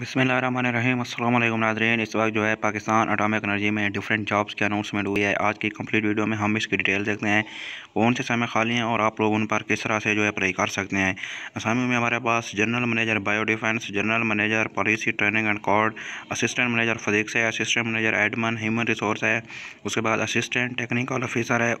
बसमीम अल्लाम नादरीन इस वक्त जो है पाकिस्तान अटामिक एनर्जी में डिफरेंट जॉब्स की अनाउंसमेंट हुई है आज की कंप्लीट वीडियो में हम इसकी डिटेल देखते हैं कौन से समय खाली हैं और आप लोग उन पर किस तरह से जो है अप्लाई कर सकते हैं असामी में हमारे पास general manager bio defence general manager policy training and cord assistant manager physics है assistant manager admin human resource है उसके बाद असिस्टेंट टेक्निकल ऑफिसर है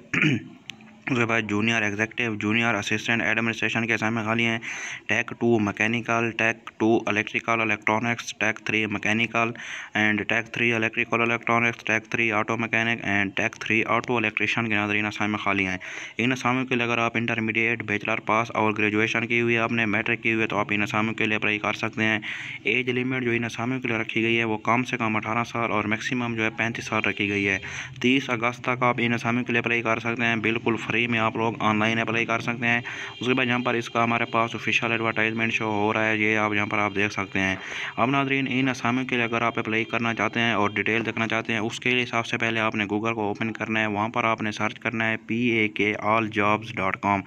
उसके बाद junior executive junior assistant administration के एग्जाम में खाली हैं tech two mechanical tech two electrical electronics tech three mechanical and tech three electrical electronics tech three auto mechanic and tech three auto electrician के नजर असाम में खाली हैं इन असामों के लिए अगर आप इंटरमीडिएट बैचलर पास और ग्रेजुएशन की हुई है आपने मैट्रिक की हुई है तो आप इन असामों के लिए अप्लाई कर सकते हैं एज लिमिट जो इन असामियों के लिए रखी गई है वो कम से कम अठारह साल और मैक्सिमम जो है पैंतीस साल रखी गई है तीस अगस्त तक आप इन असामियों के लिए अप्लाई कर सकते हैं बिल्कुल फ्री फ्री में आप लोग ऑनलाइन अप्लाई कर सकते हैं उसके बाद यहाँ पर इसका हमारे पास ऑफिशियल एडवर्टाइजमेंट शो हो रहा है ये आप यहाँ पर आप देख सकते हैं अब नाजरीन इन असामियों के लिए अगर आप अप्लाई करना चाहते हैं और डिटेल देखना चाहते हैं उसके लिए सबसे पहले आपने गूगल को ओपन करना है वहाँ पर आपने सर्च करना है पी ए के आल जॉब्स डॉट कॉम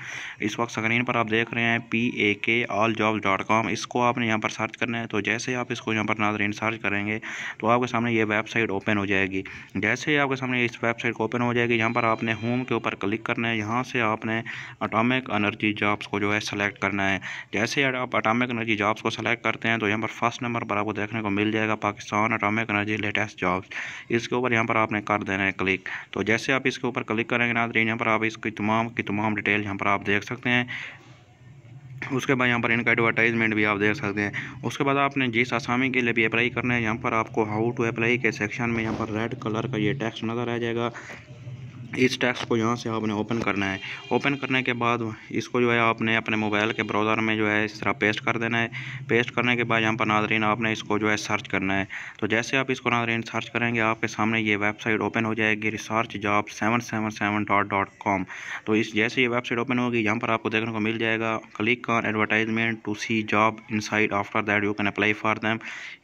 इस वक्त स्क्रीन पर आप देख रहे हैं पी ए के आल जॉब्स डॉट कॉम इसको आपने यहाँ पर सर्च करना है तो जैसे ही आप इसको यहाँ पर नाजरीन सर्च करेंगे तो आपके सामने ये वेबसाइट ओपन हो जाएगी जैसे ही आपके सामने इस वेबसाइट को ओपन हो जाएगी यहाँ पर आपने होम के ऊपर क्लिक करना है है यहाँ से आपने अटामिक एनर्जी जॉब्स को जो है सेलेक्ट करना है जैसे आप अटामिक एनर्जी जॉब्स को सेलेक्ट करते हैं तो यहाँ पर फर्स्ट नंबर पर आपको देखने को मिल जाएगा Pakistan atomic energy latest jobs इसके ऊपर यहाँ पर आपने कर देना है क्लिक तो जैसे आप इसके ऊपर क्लिक करेंगे नादरीन तो यहाँ पर आप इसकी तमाम की तमाम डिटेल यहाँ पर आप देख सकते हैं उसके बाद यहाँ पर इनका एडवर्टाइजमेंट भी आप देख सकते हैं उसके बाद आपने जिस आसामी के लिए भी अप्लाई करना है यहाँ पर आपको हाउ टू अप्लाई के सेक्शन में यहाँ पर रेड कलर का ये टेक्स्ट नज़र आ जाएगा इस टैक्स को यहाँ से आपने ओपन करना है ओपन करने के बाद इसको जो है आपने अपने मोबाइल के ब्राउज़र में जो है इस तरह पेस्ट कर देना है पेस्ट करने के बाद यहाँ पर नादरीन आपने इसको जो है सर्च करना है तो जैसे आप इसको नादरीन सर्च करेंगे आपके सामने ये वेबसाइट ओपन हो जाएगी research job seven seven seven dot dot com तो इस जैसे ये वेबसाइट ओपन होगी यहाँ पर आपको देखने को मिल जाएगा click on advertisement to see job inside after that you can apply for them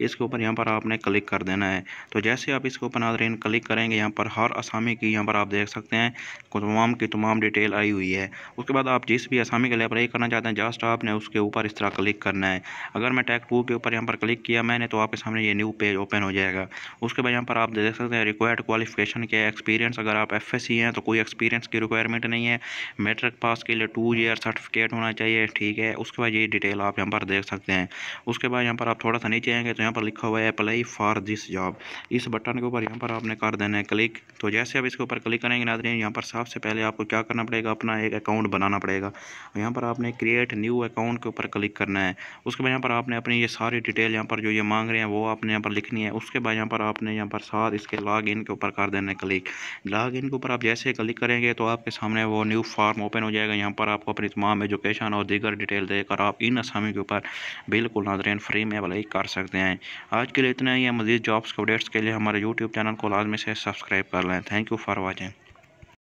इसके ऊपर यहाँ पर आपने क्लिक कर देना है तो जैसे आप इसके ऊपर नाजरीन क्लिक करेंगे यहाँ पर हर आसामी की यहाँ पर आप देख सकते सकते हैं तमाम की तमाम डिटेल आई हुई है उसके बाद आप जिस भी आसामी के लिए अप्लाई करना चाहते हैं जस्ट आपने उसके ऊपर इस तरह क्लिक करना है अगर मैं टैग टू के ऊपर यहाँ पर क्लिक किया मैंने तो आपके सामने ये न्यू पेज ओपन हो जाएगा उसके बाद यहाँ पर आप देख सकते हैं रिक्वायर्ड क्वालिफिकेशन के एक्सपीरियंस अगर आप एफ हैं तो कोई एक्सपीरियंस की रिक्वायरमेंट नहीं है मेट्रिक पास के लिए टू ईयर सर्टिफिकेट होना चाहिए ठीक है उसके बाद ये डिटेल आप यहाँ पर देख सकते हैं उसके बाद यहाँ पर आप थोड़ा सा नीचे आएंगे तो यहाँ पर लिखा हुआ है अप्लाई फॉर दिस जॉब इस बटन के ऊपर यहाँ पर आपने कर देना है क्लिक तो जैसे आप इसके ऊपर क्लिक करेंगे बनाएंगे नादरीन यहाँ पर सबसे पहले आपको क्या करना पड़ेगा अपना एक अकाउंट बनाना पड़ेगा यहाँ पर आपने क्रिएट न्यू अकाउंट के ऊपर क्लिक करना है उसके बाद यहाँ पर आपने अपनी ये सारी डिटेल यहाँ पर जो ये मांग रहे हैं वो आपने यहाँ पर लिखनी है उसके बाद यहाँ पर आपने यहाँ पर साथ इसके लॉग इन के ऊपर कर देना है क्लिक लॉग इन के ऊपर आप जैसे क्लिक करेंगे तो आपके सामने वो न्यू फॉर्म ओपन हो जाएगा यहाँ पर आपको अपनी तमाम एजुकेशन और दीगर डिटेल देकर आप इन आसामी के ऊपर बिल्कुल नादरीन फ्री में अप्लाई कर सकते हैं आज के लिए इतना ही है मजीद जॉब्स के अपडेट्स के लिए हमारे यूट्यूब चैनल को लाजमी से सब्सक्राइब कर लें थैंक यू फॉर वॉचिंग